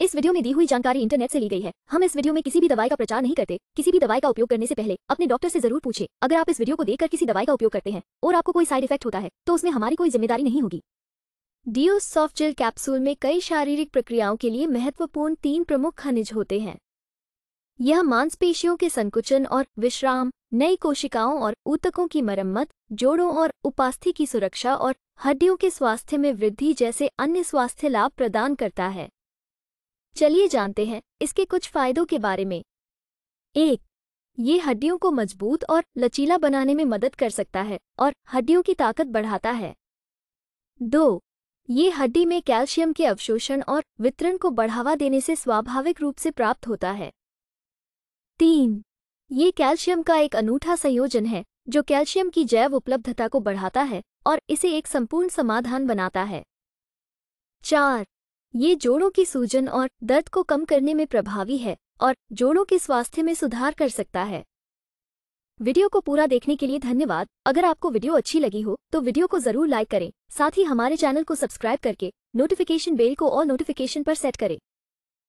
इस वीडियो में दी हुई जानकारी इंटरनेट से ली गई है हम इस वीडियो में किसी भी दवाई का प्रचार नहीं करते किसी भी दवाई का उपयोग करने से पहले अपने डॉक्टर से जरूर पूछे अगर आप इस वीडियो को देखकर किसी दवाई का उपयोग करते हैं और आपको कोई साइड इफेक्ट होता है तो उसमें हमारी कोई जिम्मेदारी नहीं होगी डीओ सॉफ्ट जेल कैप्सूल में कई शारीरिक प्रक्रियाओं के लिए महत्वपूर्ण तीन प्रमुख खनिज होते हैं यह मांसपेशियों के संकुचन और विश्राम नई कोशिकाओं और ऊतकों की मरम्मत जोड़ों और उपास्थि की सुरक्षा और हड्डियों के स्वास्थ्य में वृद्धि जैसे अन्य स्वास्थ्य लाभ प्रदान करता है चलिए जानते हैं इसके कुछ फायदों के बारे में एक ये हड्डियों को मजबूत और लचीला बनाने में मदद कर सकता है और हड्डियों की ताकत बढ़ाता है दो ये हड्डी में कैल्शियम के अवशोषण और वितरण को बढ़ावा देने से स्वाभाविक रूप से प्राप्त होता है तीन ये कैल्शियम का एक अनूठा संयोजन है जो कैल्शियम की जैव उपलब्धता को बढ़ाता है और इसे एक संपूर्ण समाधान बनाता है चार ये जोड़ों की सूजन और दर्द को कम करने में प्रभावी है और जोड़ों के स्वास्थ्य में सुधार कर सकता है वीडियो को पूरा देखने के लिए धन्यवाद अगर आपको वीडियो अच्छी लगी हो तो वीडियो को जरूर लाइक करें साथ ही हमारे चैनल को सब्सक्राइब करके नोटिफिकेशन बेल को और नोटिफिकेशन पर सेट करें